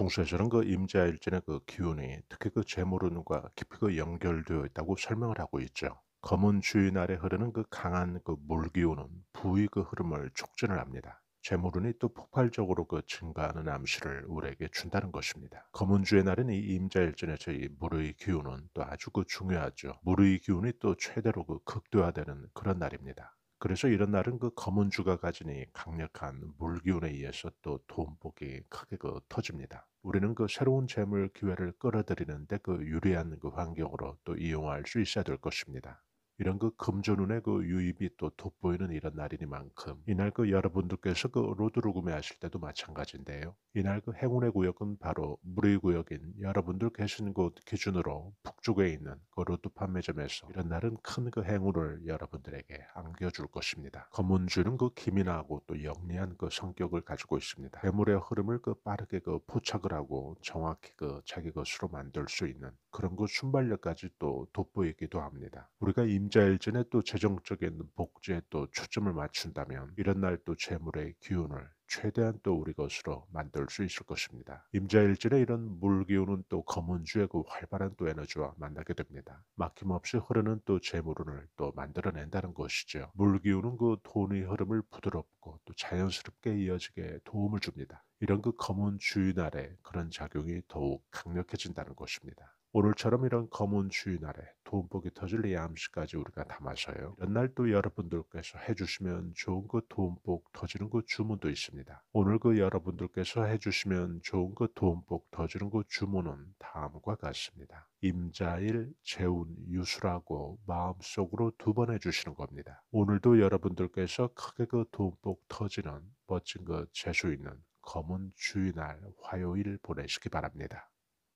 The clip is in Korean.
궁수에서는 그임자일전의그 기운이 특히 그 재물운과 깊이 그 연결되어 있다고 설명을 하고 있죠. 검은 주인 아래 흐르는 그 강한 그 물기운은 부의 그 흐름을 촉진을 합니다. 재물운이 또 폭발적으로 그 증가하는 암시를 우리에게 준다는 것입니다. 검은주의 날은 이 임자일전에서 이 물의 기운은 또 아주 그 중요하죠. 물의 기운이 또 최대로 그 극대화되는 그런 날입니다. 그래서 이런 날은 그 검은 주가 가진 이 강력한 물기운에 의해서 또 돈복이 크게 그 터집니다. 우리는 그 새로운 재물 기회를 끌어들이는데 그 유리한 그 환경으로 또 이용할 수 있어야 될 것입니다. 이런 그 금전운의 그 유입이 또 돋보이는 이런 날이니만큼 이날 그 여러분들께서 그 로드를 구매하실 때도 마찬가지인데요. 이날 그 행운의 구역은 바로 무의 구역인 여러분들 계신 곳 기준으로 북쪽에 있는 그 로드 판매점에서 이런 날은 큰 그 행운을 여러분들에게 안겨줄 것입니다. 검은주는 그 기민하고 또 영리한 그 성격을 가지고 있습니다. 괴물의 흐름을 그 빠르게 그 포착을 하고 정확히 그 자기 것으로 만들 수 있는 그런 그 순발력까지 또 돋보이기도 합니다. 우리가 임 경자 일전에 또 재정적인 복지에 또 초점을 맞춘다면 이런 날 또 재물의 기운을 최대한 또 우리 것으로 만들 수 있을 것입니다. 임자일진의 이런 물기운은 또 검은주의 그 활발한 또 에너지와 만나게 됩니다. 막힘없이 흐르는 또 재물운을 또 만들어낸다는 것이죠. 물기운은 그 돈의 흐름을 부드럽고 받고 또 자연스럽게 이어지게 도움을 줍니다. 이런 그 검은 주인 아래 그런 작용이 더욱 강력해진다는 것입니다. 오늘처럼 이런 검은 주인 아래 도움복이 터질 이 암시까지 우리가 담아서요. 이날또 여러분들께서 해주시면 좋은 그 도움복 터지는 그 주문도 있습니다. 오늘 그 여러분들께서 해주시면 좋은 그 도움복 터지는 그 주문은 다음과 같습니다. 임자일, 재운, 유수라고 마음속으로 두 번 해주시는 겁니다. 오늘도 여러분들께서 크게 그 도움복 속 터지는 멋진 것 그 재수 있는 검은 주의날 화요일 보내시기 바랍니다.